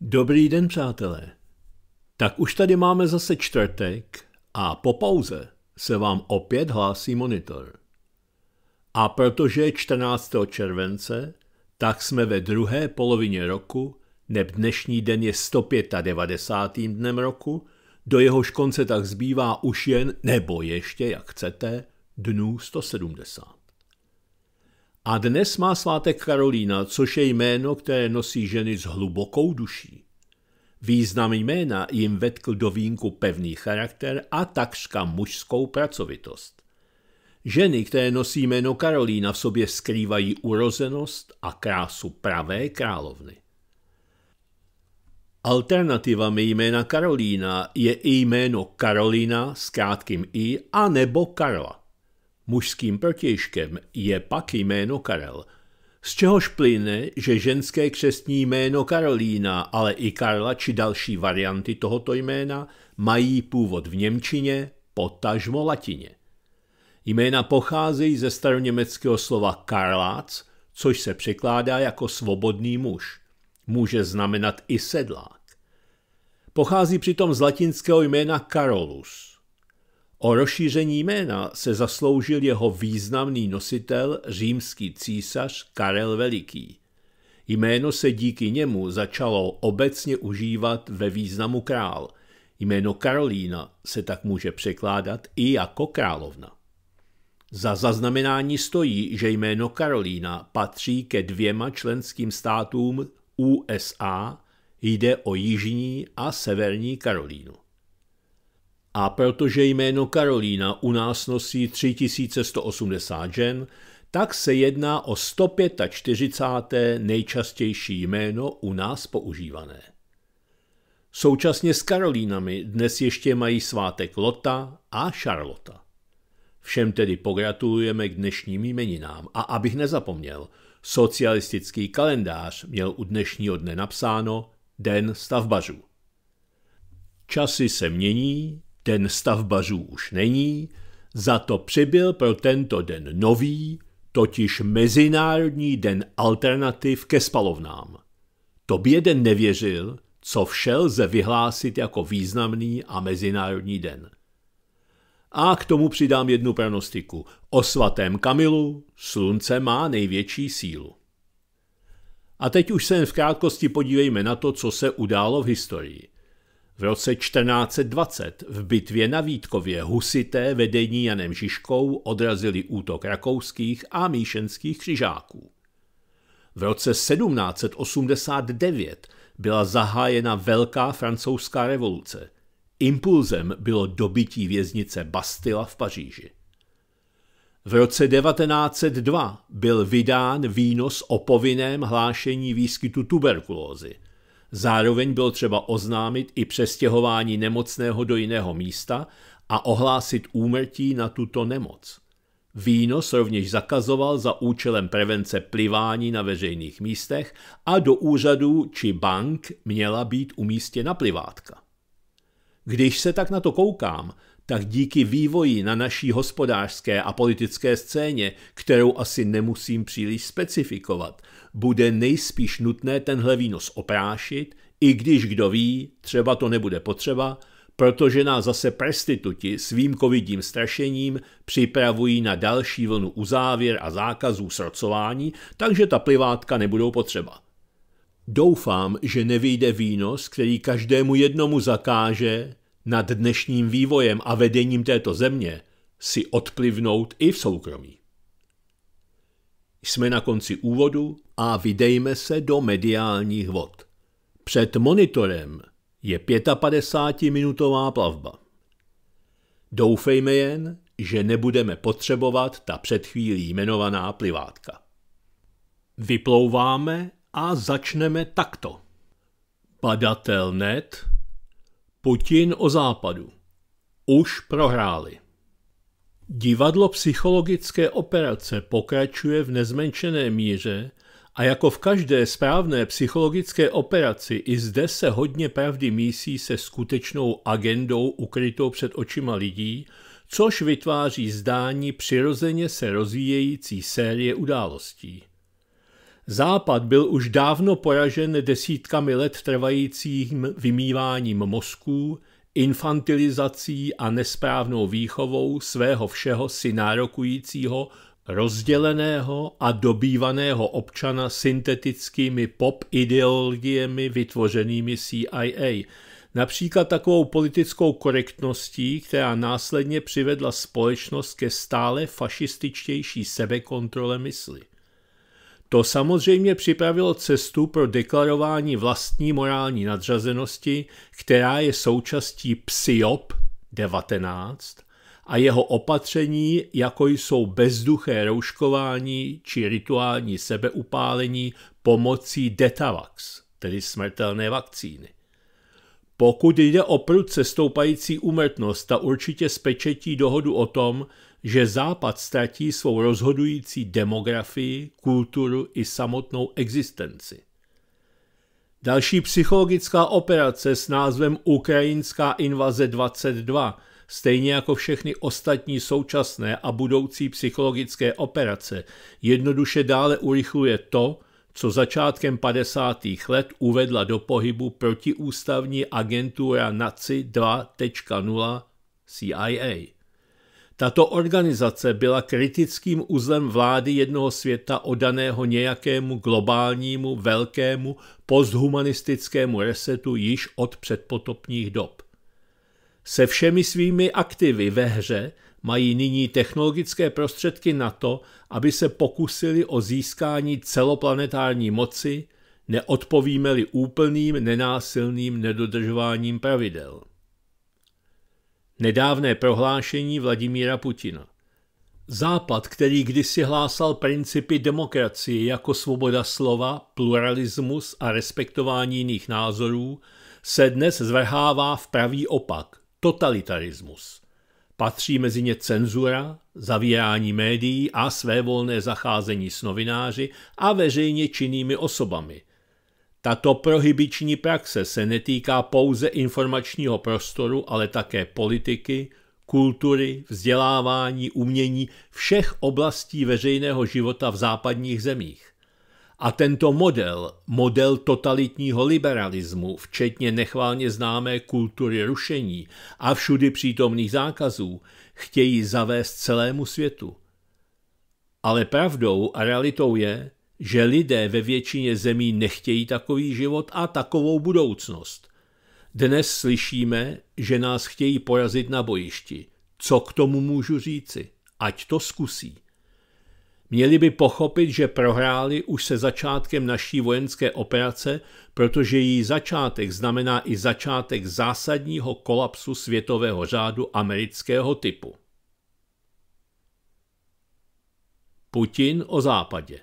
Dobrý den, přátelé. Tak už tady máme zase čtvrtek a po pauze se vám opět hlásí monitor. A protože je 14. července, tak jsme ve druhé polovině roku, neb dnešní den je 195. dnem roku, do jehož konce tak zbývá už jen, nebo ještě, jak chcete, dnů 170. A dnes má svátek Karolína, což je jméno, které nosí ženy s hlubokou duší. Význam jména jim vetkl do vínku pevný charakter a takřka mužskou pracovitost. Ženy, které nosí jméno Karolína, v sobě skrývají urozenost a krásu pravé královny. Alternativami jména Karolína je i jméno Karolina s krátkým i a nebo Karla. Mužským protějškem je pak jméno Karel, z čehož plyne, že ženské křestní jméno Karolína, ale i Karla či další varianty tohoto jména mají původ v Němčině, potažmo latině. Jména pocházejí ze staroněmeckého slova Karlác, což se překládá jako svobodný muž. Může znamenat i sedlák. Pochází přitom z latinského jména Carolus – O rozšíření jména se zasloužil jeho významný nositel, římský císař Karel Veliký. Jméno se díky němu začalo obecně užívat ve významu král. Jméno Karolína se tak může překládat i jako královna. Za zaznamenání stojí, že jméno Karolína patří ke dvěma členským státům USA, jde o Jižní a Severní Karolínu. A protože jméno Karolína u nás nosí 3180 žen, tak se jedná o 145. nejčastější jméno u nás používané. Současně s Karolínami dnes ještě mají svátek Lota a Charlotte. Všem tedy pogratulujeme k dnešním jmeninám a abych nezapomněl, socialistický kalendář měl u dnešního dne napsáno Den stavbařů. Časy se mění, ten stavbařů už není, za to přibyl pro tento den nový, totiž Mezinárodní den alternativ ke spalovnám. Tobě den nevěřil, co všel lze vyhlásit jako významný a mezinárodní den. A k tomu přidám jednu pranostiku. O svatém Kamilu slunce má největší sílu. A teď už se jen v krátkosti podívejme na to, co se událo v historii. V roce 1420 v bitvě na Vítkově husité vedení Janem Žižkou odrazili útok rakouských a míšenských křižáků. V roce 1789 byla zahájena Velká francouzská revoluce. Impulzem bylo dobytí věznice Bastila v Paříži. V roce 1902 byl vydán výnos o povinném hlášení výskytu tuberkulózy – Zároveň bylo třeba oznámit i přestěhování nemocného do jiného místa a ohlásit úmrtí na tuto nemoc. Výnos rovněž zakazoval za účelem prevence plivání na veřejných místech a do úřadů či bank měla být umístěna plivátka. Když se tak na to koukám, tak díky vývoji na naší hospodářské a politické scéně, kterou asi nemusím příliš specifikovat, bude nejspíš nutné tenhle výnos oprášit, i když kdo ví, třeba to nebude potřeba, protože nás zase prestituti svým covidím strašením připravují na další vlnu uzávěr a zákazů srocování, takže ta plivátka nebudou potřeba. Doufám, že nevyjde výnos, který každému jednomu zakáže, nad dnešním vývojem a vedením této země si odplivnout i v soukromí. Jsme na konci úvodu a vydejme se do mediálních vod. Před monitorem je 55-minutová plavba. Doufejme jen, že nebudeme potřebovat ta před chvílí jmenovaná plivátka. Vyplouváme a začneme takto. Padatel net Putin o západu. Už prohráli. Divadlo psychologické operace pokračuje v nezmenšené míře a jako v každé správné psychologické operaci i zde se hodně pravdy mísí se skutečnou agendou ukrytou před očima lidí, což vytváří zdání přirozeně se rozvíjející série událostí. Západ byl už dávno poražen desítkami let trvajícím vymýváním mozků, infantilizací a nesprávnou výchovou svého všeho si nárokujícího, rozděleného a dobývaného občana syntetickými pop ideologiemi vytvořenými CIA, například takovou politickou korektností, která následně přivedla společnost ke stále fašističtější sebekontrole mysli. To samozřejmě připravilo cestu pro deklarování vlastní morální nadřazenosti, která je součástí PSYOP 19 a jeho opatření, jako jsou bezduché rouškování či rituální sebeupálení pomocí Detavax, tedy smrtelné vakcíny. Pokud jde o prudce stoupající úmrtnost, ta určitě spečetí dohodu o tom, že Západ ztratí svou rozhodující demografii, kulturu i samotnou existenci. Další psychologická operace s názvem Ukrajinská invaze 22, stejně jako všechny ostatní současné a budoucí psychologické operace, jednoduše dále urychluje to, co začátkem 50. let uvedla do pohybu protiústavní agentura NACI 2.0 CIA. Tato organizace byla kritickým uzlem vlády jednoho světa odaného nějakému globálnímu, velkému, posthumanistickému resetu již od předpotopních dob. Se všemi svými aktivy ve hře mají nyní technologické prostředky na to, aby se pokusili o získání celoplanetární moci, neodpovíme-li úplným nenásilným nedodržováním pravidel. Nedávné prohlášení Vladimíra Putina. Západ, který kdysi hlásal principy demokracie jako svoboda slova, pluralismus a respektování jiných názorů, se dnes zvrhává v pravý opak – totalitarismus. Patří mezi ně cenzura, zavírání médií a svévolné zacházení s novináři a veřejně činnými osobami, tato prohybiční praxe se netýká pouze informačního prostoru, ale také politiky, kultury, vzdělávání, umění, všech oblastí veřejného života v západních zemích. A tento model, model totalitního liberalismu, včetně nechválně známé kultury rušení a všudy přítomných zákazů, chtějí zavést celému světu. Ale pravdou a realitou je, že lidé ve většině zemí nechtějí takový život a takovou budoucnost. Dnes slyšíme, že nás chtějí porazit na bojišti. Co k tomu můžu říci? Ať to zkusí. Měli by pochopit, že prohráli už se začátkem naší vojenské operace, protože její začátek znamená i začátek zásadního kolapsu světového řádu amerického typu. Putin o západě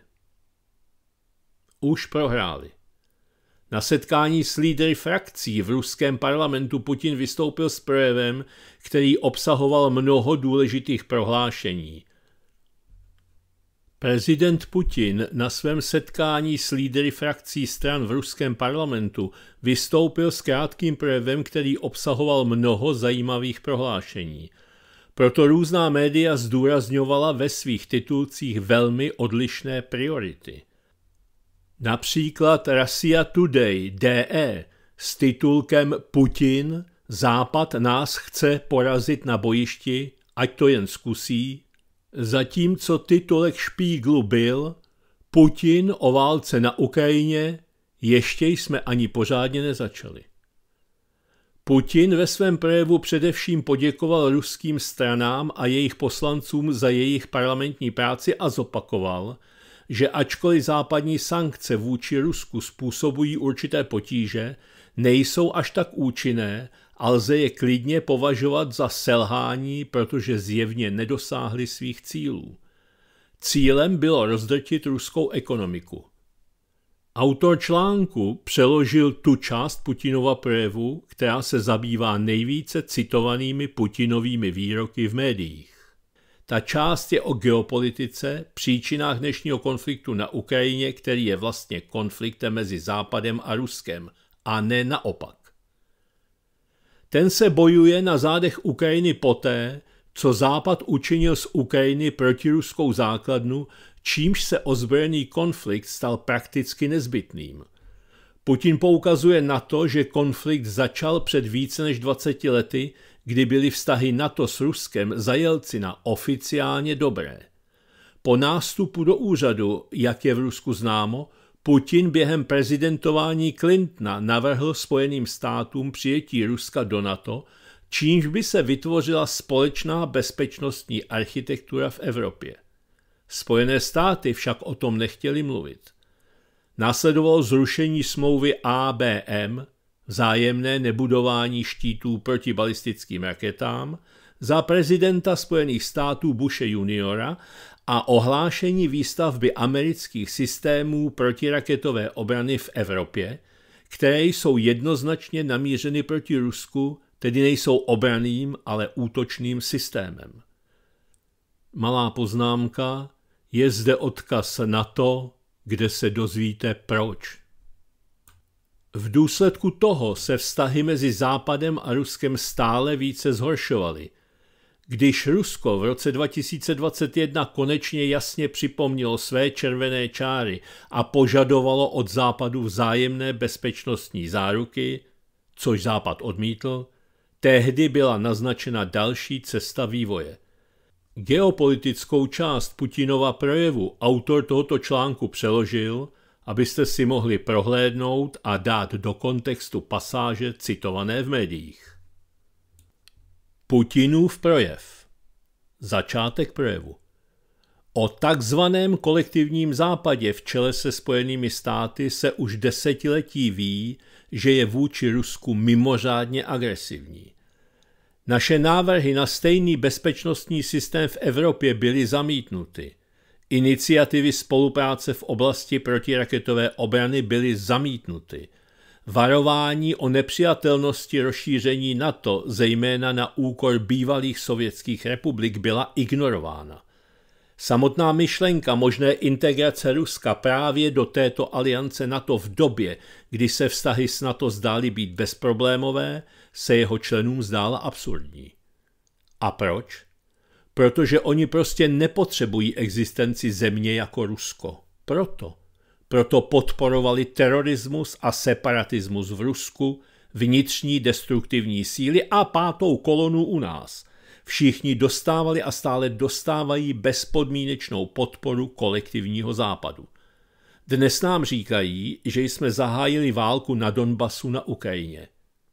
už prohráli. Na setkání s lídry frakcí v ruském parlamentu Putin vystoupil s projevem, který obsahoval mnoho důležitých prohlášení. Prezident Putin na svém setkání s lídry frakcí stran v ruském parlamentu vystoupil s krátkým projevem, který obsahoval mnoho zajímavých prohlášení. Proto různá média zdůrazňovala ve svých titulcích velmi odlišné priority – Například Russia Today DE s titulkem Putin Západ nás chce porazit na bojišti, ať to jen zkusí, zatímco titulek Špíglu byl Putin o válce na Ukrajině, ještě jsme ani pořádně nezačali. Putin ve svém projevu především poděkoval ruským stranám a jejich poslancům za jejich parlamentní práci a zopakoval – že ačkoliv západní sankce vůči Rusku způsobují určité potíže, nejsou až tak účinné a lze je klidně považovat za selhání, protože zjevně nedosáhly svých cílů. Cílem bylo rozdrtit ruskou ekonomiku. Autor článku přeložil tu část Putinova projevu, která se zabývá nejvíce citovanými Putinovými výroky v médiích. Ta část je o geopolitice, příčinách dnešního konfliktu na Ukrajině, který je vlastně konfliktem mezi Západem a Ruskem, a ne naopak. Ten se bojuje na zádech Ukrajiny poté, co Západ učinil z Ukrajiny protiruskou základnu, čímž se ozbrojený konflikt stal prakticky nezbytným. Putin poukazuje na to, že konflikt začal před více než 20 lety, kdy byly vztahy NATO s Ruskem za Jelcina oficiálně dobré. Po nástupu do úřadu, jak je v Rusku známo, Putin během prezidentování Clintona navrhl Spojeným státům přijetí Ruska do NATO, čímž by se vytvořila společná bezpečnostní architektura v Evropě. Spojené státy však o tom nechtěli mluvit. Následovalo zrušení smlouvy ABM, zájemné nebudování štítů proti balistickým raketám, za prezidenta Spojených států Bushe juniora a ohlášení výstavby amerických systémů protiraketové obrany v Evropě, které jsou jednoznačně namířeny proti Rusku, tedy nejsou obraným, ale útočným systémem. Malá poznámka, je zde odkaz na to, kde se dozvíte proč. V důsledku toho se vztahy mezi Západem a Ruskem stále více zhoršovaly. Když Rusko v roce 2021 konečně jasně připomnělo své červené čáry a požadovalo od Západu vzájemné bezpečnostní záruky, což Západ odmítl, tehdy byla naznačena další cesta vývoje. Geopolitickou část Putinova projevu autor tohoto článku přeložil – abyste si mohli prohlédnout a dát do kontextu pasáže citované v médiích. Putinův projev Začátek projevu O takzvaném kolektivním západě v čele se Spojenými státy se už desetiletí ví, že je vůči Rusku mimořádně agresivní. Naše návrhy na stejný bezpečnostní systém v Evropě byly zamítnuty – Iniciativy spolupráce v oblasti protiraketové obrany byly zamítnuty. Varování o nepřijatelnosti rozšíření NATO, zejména na úkor bývalých sovětských republik, byla ignorována. Samotná myšlenka možné integrace Ruska právě do této aliance NATO v době, kdy se vztahy s NATO zdály být bezproblémové, se jeho členům zdála absurdní. A proč? protože oni prostě nepotřebují existenci země jako Rusko. Proto. Proto podporovali terorismus a separatismus v Rusku, vnitřní destruktivní síly a pátou kolonu u nás. Všichni dostávali a stále dostávají bezpodmínečnou podporu kolektivního západu. Dnes nám říkají, že jsme zahájili válku na Donbasu na Ukrajině.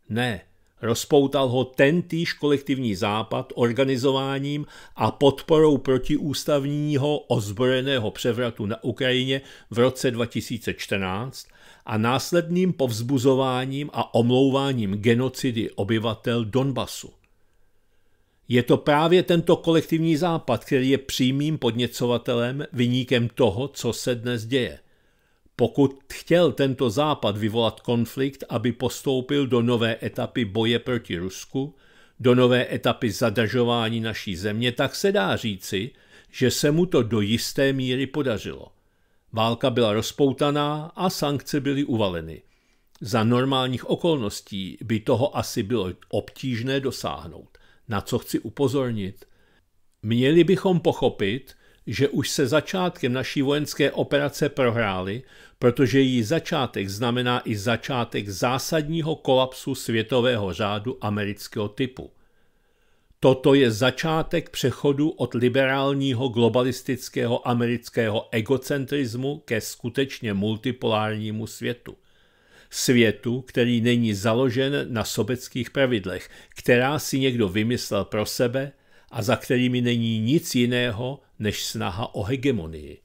Ne, Rozpoutal ho tentýž kolektivní západ organizováním a podporou protiústavního ozbrojeného převratu na Ukrajině v roce 2014 a následným povzbuzováním a omlouváním genocidy obyvatel Donbasu. Je to právě tento kolektivní západ, který je přímým podněcovatelem, vyníkem toho, co se dnes děje – pokud chtěl tento západ vyvolat konflikt, aby postoupil do nové etapy boje proti Rusku, do nové etapy zadažování naší země, tak se dá říci, že se mu to do jisté míry podařilo. Válka byla rozpoutaná a sankce byly uvaleny. Za normálních okolností by toho asi bylo obtížné dosáhnout. Na co chci upozornit? Měli bychom pochopit, že už se začátkem naší vojenské operace prohráli, protože její začátek znamená i začátek zásadního kolapsu světového řádu amerického typu. Toto je začátek přechodu od liberálního globalistického amerického egocentrizmu ke skutečně multipolárnímu světu. Světu, který není založen na sobeckých pravidlech, která si někdo vymyslel pro sebe a za kterými není nic jiného než snaha o hegemonii.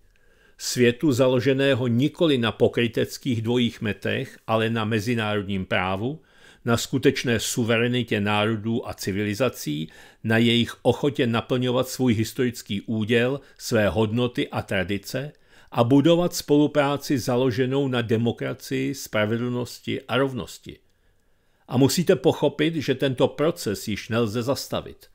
Světu založeného nikoli na pokryteckých dvojích metech, ale na mezinárodním právu, na skutečné suverenitě národů a civilizací, na jejich ochotě naplňovat svůj historický úděl, své hodnoty a tradice a budovat spolupráci založenou na demokracii, spravedlnosti a rovnosti. A musíte pochopit, že tento proces již nelze zastavit –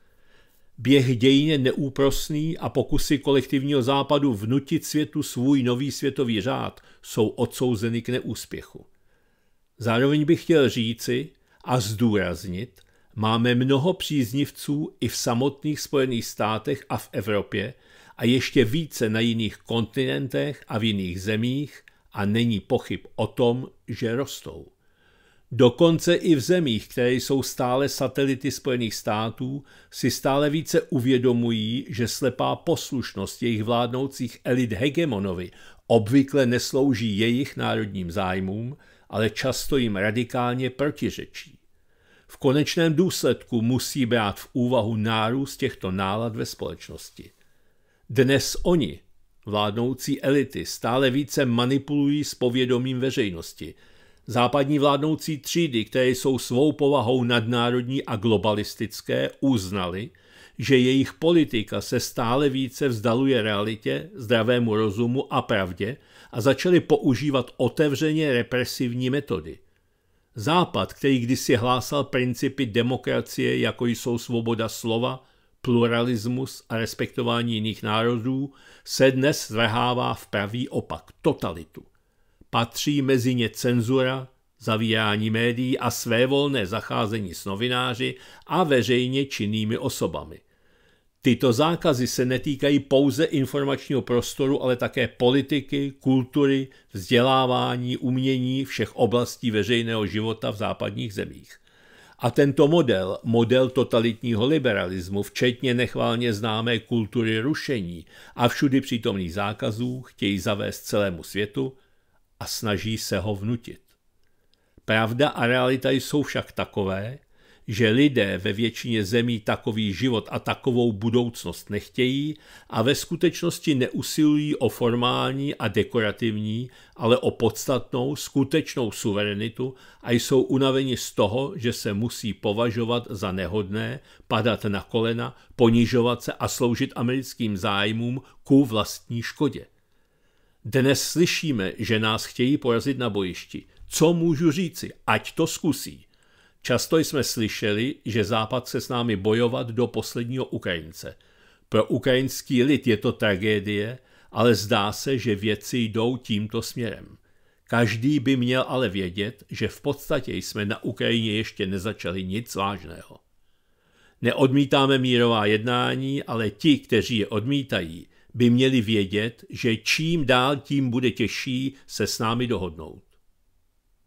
Běh dějin neúprosný a pokusy kolektivního západu vnutit světu svůj nový světový řád jsou odsouzeny k neúspěchu. Zároveň bych chtěl říci a zdůraznit, máme mnoho příznivců i v samotných Spojených státech a v Evropě a ještě více na jiných kontinentech a v jiných zemích a není pochyb o tom, že rostou. Dokonce i v zemích, které jsou stále satelity Spojených států, si stále více uvědomují, že slepá poslušnost jejich vládnoucích elit hegemonovi obvykle neslouží jejich národním zájmům, ale často jim radikálně protiřečí. V konečném důsledku musí brát v úvahu nárůst těchto nálad ve společnosti. Dnes oni, vládnoucí elity, stále více manipulují s povědomím veřejnosti – Západní vládnoucí třídy, které jsou svou povahou nadnárodní a globalistické, uznali, že jejich politika se stále více vzdaluje realitě, zdravému rozumu a pravdě a začali používat otevřeně represivní metody. Západ, který kdysi hlásal principy demokracie, jako jsou svoboda slova, pluralismus a respektování jiných národů, se dnes zvrhává v pravý opak totalitu. Patří mezi ně cenzura, zavíjání médií a svévolné zacházení s novináři a veřejně činnými osobami. Tyto zákazy se netýkají pouze informačního prostoru, ale také politiky, kultury, vzdělávání, umění všech oblastí veřejného života v západních zemích. A tento model, model totalitního liberalismu, včetně nechválně známé kultury rušení a všudy přítomných zákazů, chtějí zavést celému světu – a snaží se ho vnutit. Pravda a realita jsou však takové, že lidé ve většině zemí takový život a takovou budoucnost nechtějí a ve skutečnosti neusilují o formální a dekorativní, ale o podstatnou, skutečnou suverenitu a jsou unaveni z toho, že se musí považovat za nehodné, padat na kolena, ponižovat se a sloužit americkým zájmům ku vlastní škodě. Dnes slyšíme, že nás chtějí porazit na bojišti. Co můžu říci? Ať to zkusí. Často jsme slyšeli, že Západ se s námi bojovat do posledního Ukrajince. Pro ukrajinský lid je to tragédie, ale zdá se, že věci jdou tímto směrem. Každý by měl ale vědět, že v podstatě jsme na Ukrajině ještě nezačali nic vážného. Neodmítáme mírová jednání, ale ti, kteří je odmítají, by měli vědět, že čím dál tím bude těžší se s námi dohodnout.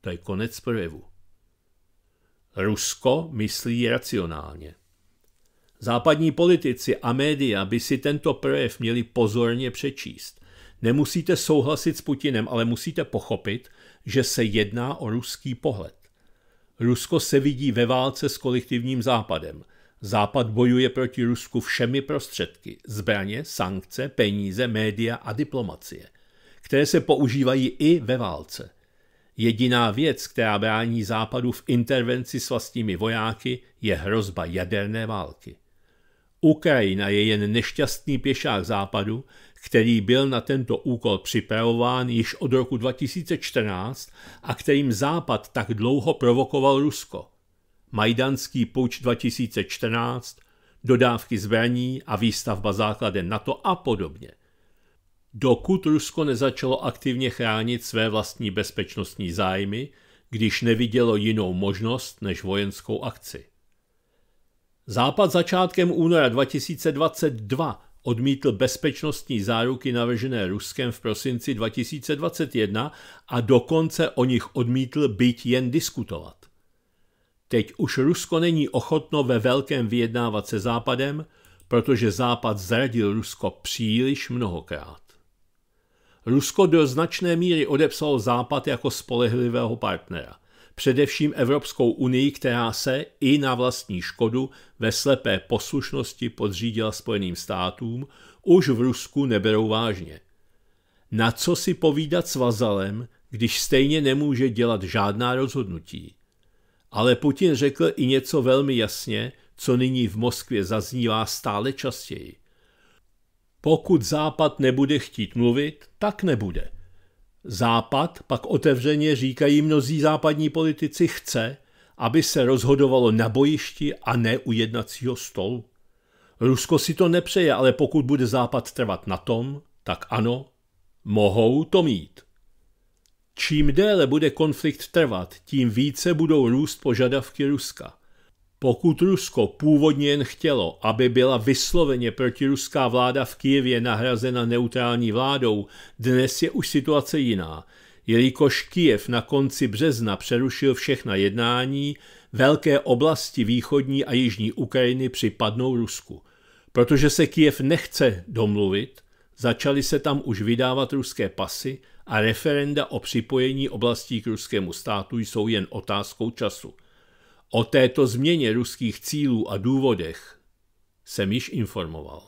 To je konec projevu. Rusko myslí racionálně. Západní politici a média by si tento projev měli pozorně přečíst. Nemusíte souhlasit s Putinem, ale musíte pochopit, že se jedná o ruský pohled. Rusko se vidí ve válce s kolektivním západem – Západ bojuje proti Rusku všemi prostředky – zbraně, sankce, peníze, média a diplomacie, které se používají i ve válce. Jediná věc, která brání Západu v intervenci s vlastními vojáky, je hrozba jaderné války. Ukrajina je jen nešťastný pěšák Západu, který byl na tento úkol připravován již od roku 2014 a kterým Západ tak dlouho provokoval Rusko – Majdanský puč 2014, dodávky zbraní a výstavba základen NATO a podobně. Dokud Rusko nezačalo aktivně chránit své vlastní bezpečnostní zájmy, když nevidělo jinou možnost než vojenskou akci. Západ začátkem února 2022 odmítl bezpečnostní záruky navržené Ruskem v prosinci 2021 a dokonce o nich odmítl být jen diskutovat. Teď už Rusko není ochotno ve velkém vyjednávat se Západem, protože Západ zradil Rusko příliš mnohokrát. Rusko do značné míry odepsalo Západ jako spolehlivého partnera, především Evropskou unii, která se i na vlastní škodu ve slepé poslušnosti podřídila Spojeným státům, už v Rusku neberou vážně. Na co si povídat s vazalem, když stejně nemůže dělat žádná rozhodnutí? Ale Putin řekl i něco velmi jasně, co nyní v Moskvě zaznívá stále častěji. Pokud Západ nebude chtít mluvit, tak nebude. Západ, pak otevřeně říkají mnozí západní politici, chce, aby se rozhodovalo na bojišti a ne u jednacího stolu. Rusko si to nepřeje, ale pokud bude Západ trvat na tom, tak ano, mohou to mít. Čím déle bude konflikt trvat, tím více budou růst požadavky Ruska. Pokud Rusko původně jen chtělo, aby byla vysloveně protiruská vláda v Kijevě nahrazena neutrální vládou, dnes je už situace jiná. Jelikož Kijev na konci března přerušil všechna jednání, velké oblasti východní a jižní Ukrajiny připadnou Rusku. Protože se Kijev nechce domluvit, začaly se tam už vydávat ruské pasy – a referenda o připojení oblastí k ruskému státu jsou jen otázkou času. O této změně ruských cílů a důvodech jsem již informoval.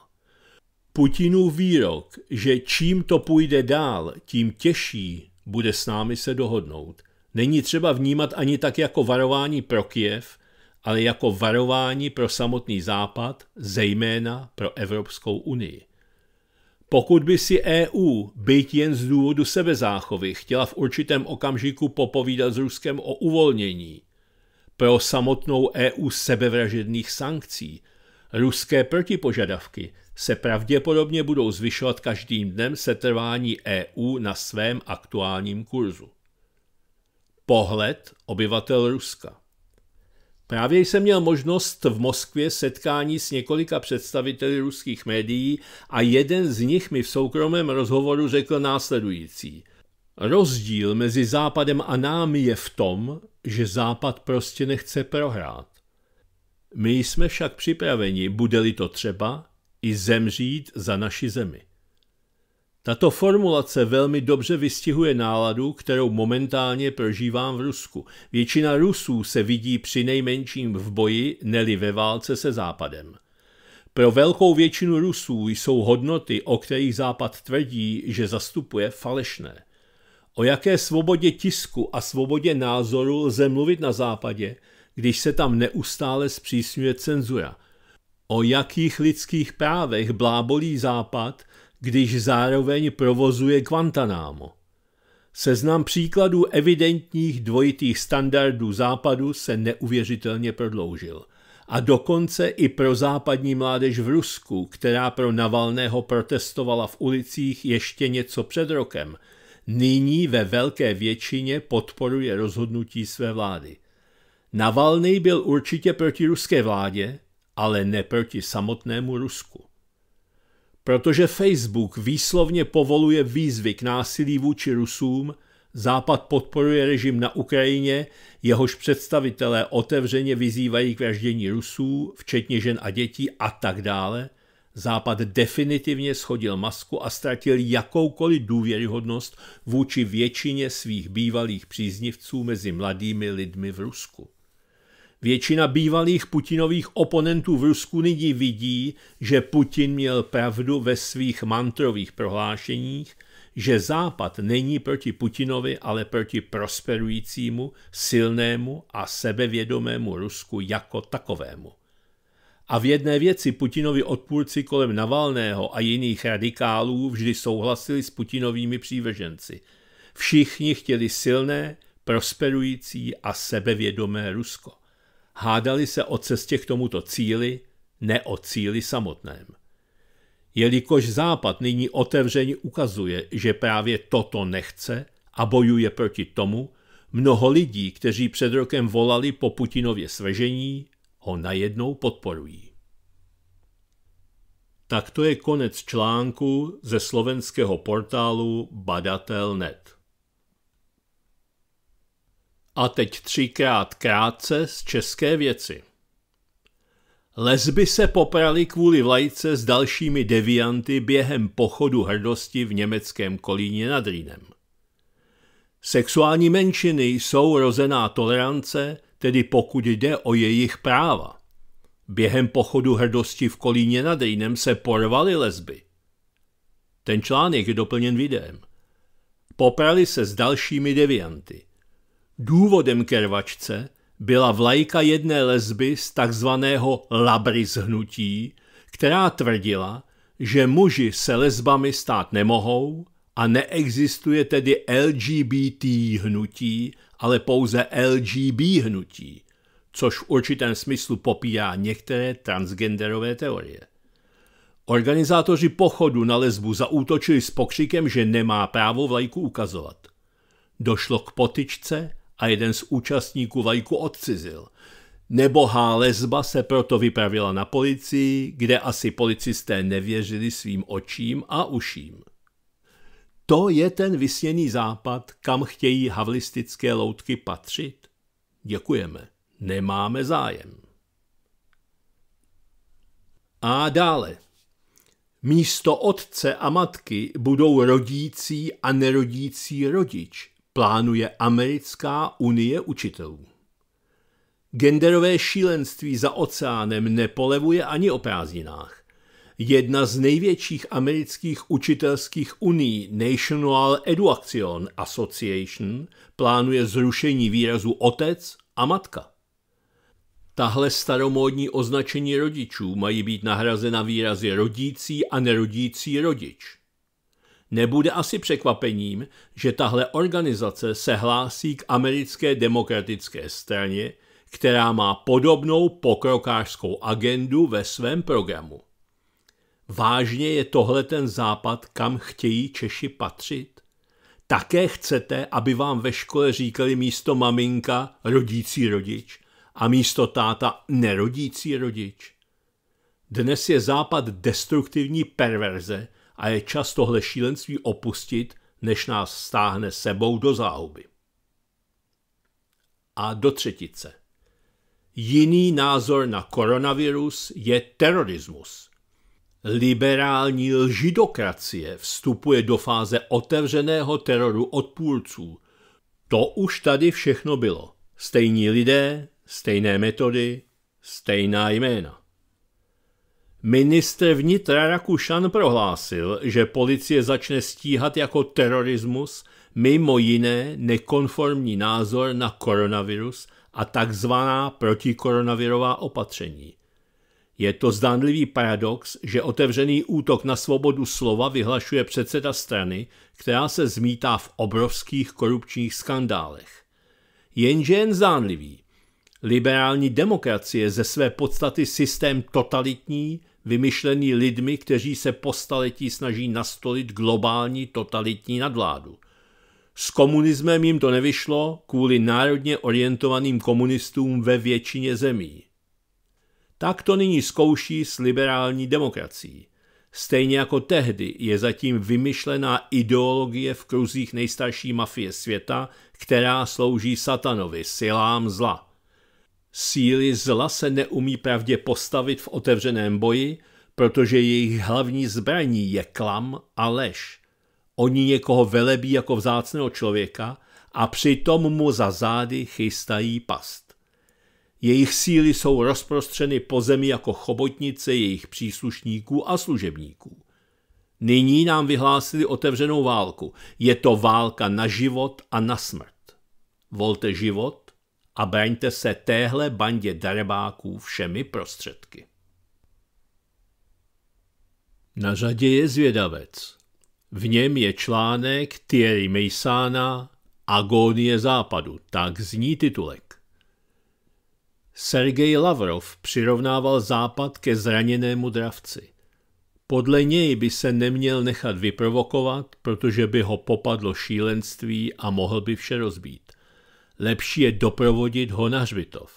Putinův výrok, že čím to půjde dál, tím těžší bude s námi se dohodnout, není třeba vnímat ani tak jako varování pro Kiev, ale jako varování pro samotný Západ, zejména pro Evropskou unii. Pokud by si EU, byť jen z důvodu sebezáchovy, chtěla v určitém okamžiku popovídat s Ruskem o uvolnění, pro samotnou EU sebevražedných sankcí, ruské protipožadavky se pravděpodobně budou zvyšovat každým dnem setrvání EU na svém aktuálním kurzu. Pohled obyvatel Ruska Právě jsem měl možnost v Moskvě setkání s několika představiteli ruských médií a jeden z nich mi v soukromém rozhovoru řekl následující. Rozdíl mezi Západem a námi je v tom, že Západ prostě nechce prohrát. My jsme však připraveni, bude-li to třeba, i zemřít za naši zemi. Tato formulace velmi dobře vystihuje náladu, kterou momentálně prožívám v Rusku. Většina Rusů se vidí při nejmenším v boji, neli ve válce se Západem. Pro velkou většinu Rusů jsou hodnoty, o kterých Západ tvrdí, že zastupuje, falešné. O jaké svobodě tisku a svobodě názoru lze mluvit na Západě, když se tam neustále zpřísňuje cenzura? O jakých lidských právech blábolí Západ, když zároveň provozuje Guantanamo. Seznam příkladů evidentních dvojitých standardů západu se neuvěřitelně prodloužil. A dokonce i pro západní mládež v Rusku, která pro Navalného protestovala v ulicích ještě něco před rokem, nyní ve velké většině podporuje rozhodnutí své vlády. Navalný byl určitě proti ruské vládě, ale ne proti samotnému Rusku. Protože Facebook výslovně povoluje výzvy k násilí vůči Rusům, Západ podporuje režim na Ukrajině, jehož představitelé otevřeně vyzývají k vraždění Rusů, včetně žen a dětí a tak dále, Západ definitivně schodil masku a ztratil jakoukoliv důvěryhodnost vůči většině svých bývalých příznivců mezi mladými lidmi v Rusku. Většina bývalých Putinových oponentů v Rusku nyní vidí, že Putin měl pravdu ve svých mantrových prohlášeních, že Západ není proti Putinovi, ale proti prosperujícímu, silnému a sebevědomému Rusku jako takovému. A v jedné věci Putinovi odpůrci kolem Navalného a jiných radikálů vždy souhlasili s Putinovými přívrženci. Všichni chtěli silné, prosperující a sebevědomé Rusko. Hádali se o cestě k tomuto cíli, ne o cíli samotném. Jelikož Západ nyní otevřeně ukazuje, že právě toto nechce a bojuje proti tomu, mnoho lidí, kteří před rokem volali po Putinově svržení, ho najednou podporují. Tak to je konec článku ze slovenského portálu Badatel.net. A teď třikrát krátce z české věci. Lesby se poprali kvůli vlajce s dalšími devianty během pochodu hrdosti v německém Kolíně nad Rýnem. Sexuální menšiny jsou rozená tolerance, tedy pokud jde o jejich práva. Během pochodu hrdosti v Kolíně nad Rýnem se porvaly lesby. Ten článek je doplněn videem. Poprali se s dalšími devianty – Důvodem kervačce byla vlajka jedné lesby z takzvaného labris hnutí, která tvrdila, že muži se lesbami stát nemohou a neexistuje tedy LGBT hnutí, ale pouze LGB hnutí, což v určitém smyslu popírá některé transgenderové teorie. Organizátoři pochodu na lesbu zaútočili s pokřikem, že nemá právo vlajku ukazovat. Došlo k potyčce a jeden z účastníků vajku odcizil. Nebohá lesba se proto vypravila na policii, kde asi policisté nevěřili svým očím a uším. To je ten vysněný západ, kam chtějí havlistické loutky patřit? Děkujeme, nemáme zájem. A dále. Místo otce a matky budou rodící a nerodící rodič – plánuje Americká unie učitelů. Genderové šílenství za oceánem nepolevuje ani o prázdninách. Jedna z největších amerických učitelských uní National Education Association plánuje zrušení výrazu otec a matka. Tahle staromódní označení rodičů mají být nahrazena výrazy rodící a nerodící rodič. Nebude asi překvapením, že tahle organizace se hlásí k americké demokratické straně, která má podobnou pokrokářskou agendu ve svém programu. Vážně je tohle ten západ, kam chtějí Češi patřit? Také chcete, aby vám ve škole říkali místo maminka rodící rodič a místo táta nerodící rodič? Dnes je západ destruktivní perverze, a je čas tohle šílenství opustit, než nás stáhne sebou do záhuby. A do třetice. Jiný názor na koronavirus je terorismus. Liberální lžidokracie vstupuje do fáze otevřeného teroru odpůrců. To už tady všechno bylo. Stejní lidé, stejné metody, stejná jména. Ministr vnitra Rakušan prohlásil, že policie začne stíhat jako terorismus mimo jiné nekonformní názor na koronavirus a takzvaná protikoronavirová opatření. Je to zdánlivý paradox, že otevřený útok na svobodu slova vyhlašuje předseda strany, která se zmítá v obrovských korupčních skandálech. Jenže jen zdánlivý. Liberální demokracie ze své podstaty systém totalitní, vymyšlený lidmi, kteří se po staletí snaží nastolit globální totalitní nadvládu. S komunismem jim to nevyšlo kvůli národně orientovaným komunistům ve většině zemí. Tak to nyní zkouší s liberální demokracií. Stejně jako tehdy je zatím vymyšlená ideologie v kruzích nejstarší mafie světa, která slouží satanovi, silám zla. Síly zla se neumí pravdě postavit v otevřeném boji, protože jejich hlavní zbraní je klam a lež. Oni někoho velebí jako vzácného člověka a přitom mu za zády chystají past. Jejich síly jsou rozprostřeny po zemi jako chobotnice jejich příslušníků a služebníků. Nyní nám vyhlásili otevřenou válku. Je to válka na život a na smrt. Volte život a braňte se téhle bandě darebáků všemi prostředky. Na řadě je zvědavec. V něm je článek Thierry Mejsána Agónie západu, tak zní titulek. Sergej Lavrov přirovnával západ ke zraněnému dravci. Podle něj by se neměl nechat vyprovokovat, protože by ho popadlo šílenství a mohl by vše rozbít. Lepší je doprovodit ho na hřbitov.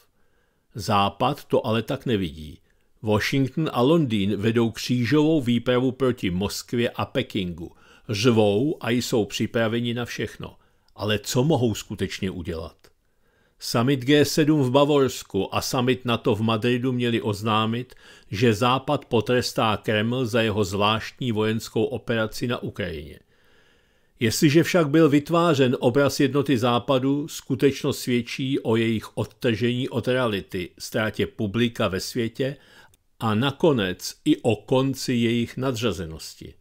Západ to ale tak nevidí. Washington a Londýn vedou křížovou výpravu proti Moskvě a Pekingu. Žvou a jsou připraveni na všechno. Ale co mohou skutečně udělat? Summit G7 v Bavorsku a summit NATO v Madridu měli oznámit, že Západ potrestá Kreml za jeho zvláštní vojenskou operaci na Ukrajině. Jestliže však byl vytvářen obraz jednoty západu, skutečnost svědčí o jejich odtržení od reality, ztrátě publika ve světě a nakonec i o konci jejich nadřazenosti.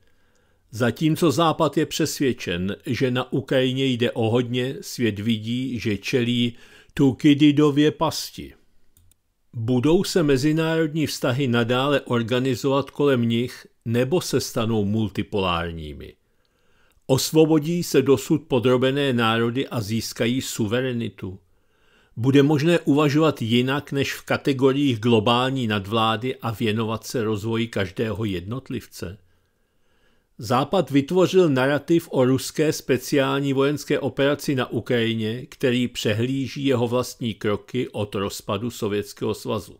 Zatímco Západ je přesvědčen, že na Ukrajině jde o hodně, svět vidí, že čelí Tukididově pasti. Budou se mezinárodní vztahy nadále organizovat kolem nich nebo se stanou multipolárními? Osvobodí se dosud podrobené národy a získají suverenitu. Bude možné uvažovat jinak než v kategoriích globální nadvlády a věnovat se rozvoji každého jednotlivce. Západ vytvořil narrativ o ruské speciální vojenské operaci na Ukrajině, který přehlíží jeho vlastní kroky od rozpadu Sovětského svazu.